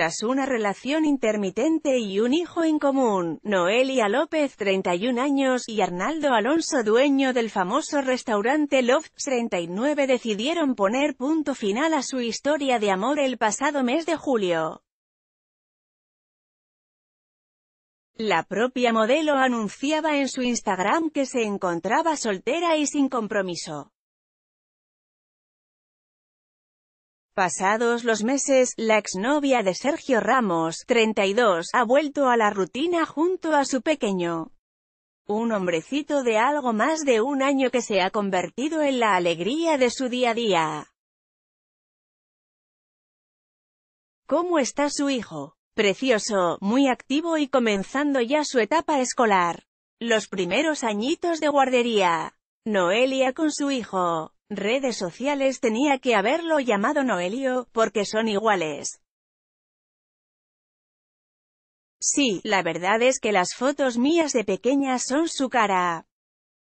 tras una relación intermitente y un hijo en común, Noelia López, 31 años, y Arnaldo Alonso, dueño del famoso restaurante Loft, 39 decidieron poner punto final a su historia de amor el pasado mes de julio. La propia modelo anunciaba en su Instagram que se encontraba soltera y sin compromiso. Pasados los meses, la exnovia de Sergio Ramos, 32, ha vuelto a la rutina junto a su pequeño. Un hombrecito de algo más de un año que se ha convertido en la alegría de su día a día. ¿Cómo está su hijo? Precioso, muy activo y comenzando ya su etapa escolar. Los primeros añitos de guardería. Noelia con su hijo redes sociales tenía que haberlo llamado Noelio, porque son iguales. Sí, la verdad es que las fotos mías de pequeña son su cara.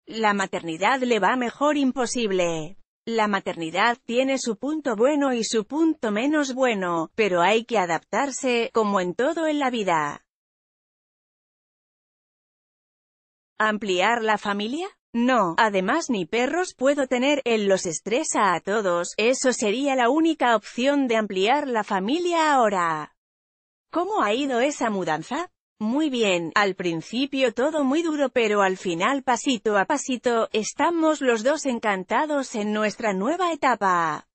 La maternidad le va mejor imposible. La maternidad tiene su punto bueno y su punto menos bueno, pero hay que adaptarse, como en todo en la vida. ¿Ampliar la familia? No, además ni perros puedo tener, él los estresa a todos, eso sería la única opción de ampliar la familia ahora. ¿Cómo ha ido esa mudanza? Muy bien, al principio todo muy duro pero al final pasito a pasito, estamos los dos encantados en nuestra nueva etapa.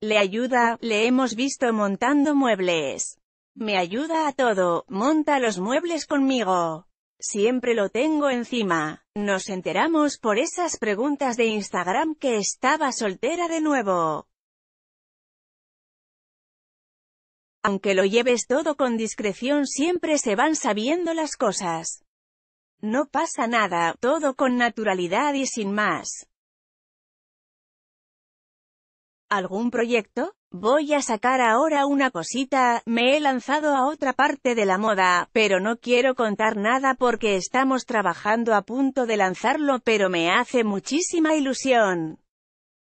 Le ayuda, le hemos visto montando muebles. Me ayuda a todo, monta los muebles conmigo. Siempre lo tengo encima. Nos enteramos por esas preguntas de Instagram que estaba soltera de nuevo. Aunque lo lleves todo con discreción siempre se van sabiendo las cosas. No pasa nada, todo con naturalidad y sin más. ¿Algún proyecto? Voy a sacar ahora una cosita, me he lanzado a otra parte de la moda, pero no quiero contar nada porque estamos trabajando a punto de lanzarlo pero me hace muchísima ilusión.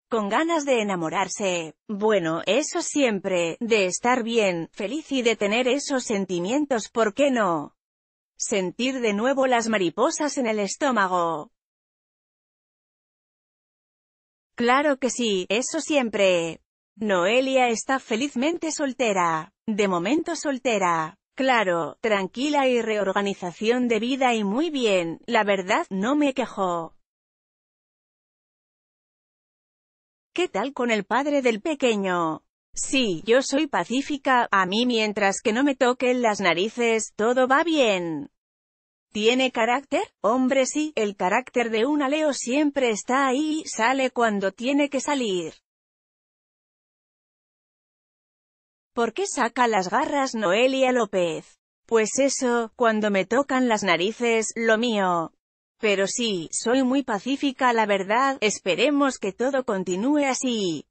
Con ganas de enamorarse, bueno, eso siempre, de estar bien, feliz y de tener esos sentimientos, ¿por qué no? Sentir de nuevo las mariposas en el estómago. Claro que sí, eso siempre. Noelia está felizmente soltera. De momento soltera. Claro, tranquila y reorganización de vida y muy bien, la verdad, no me quejó. ¿Qué tal con el padre del pequeño? Sí, yo soy pacífica, a mí mientras que no me toquen las narices, todo va bien. ¿Tiene carácter? Hombre sí, el carácter de un Leo siempre está ahí sale cuando tiene que salir. ¿Por qué saca las garras Noelia López? Pues eso, cuando me tocan las narices, lo mío. Pero sí, soy muy pacífica la verdad, esperemos que todo continúe así.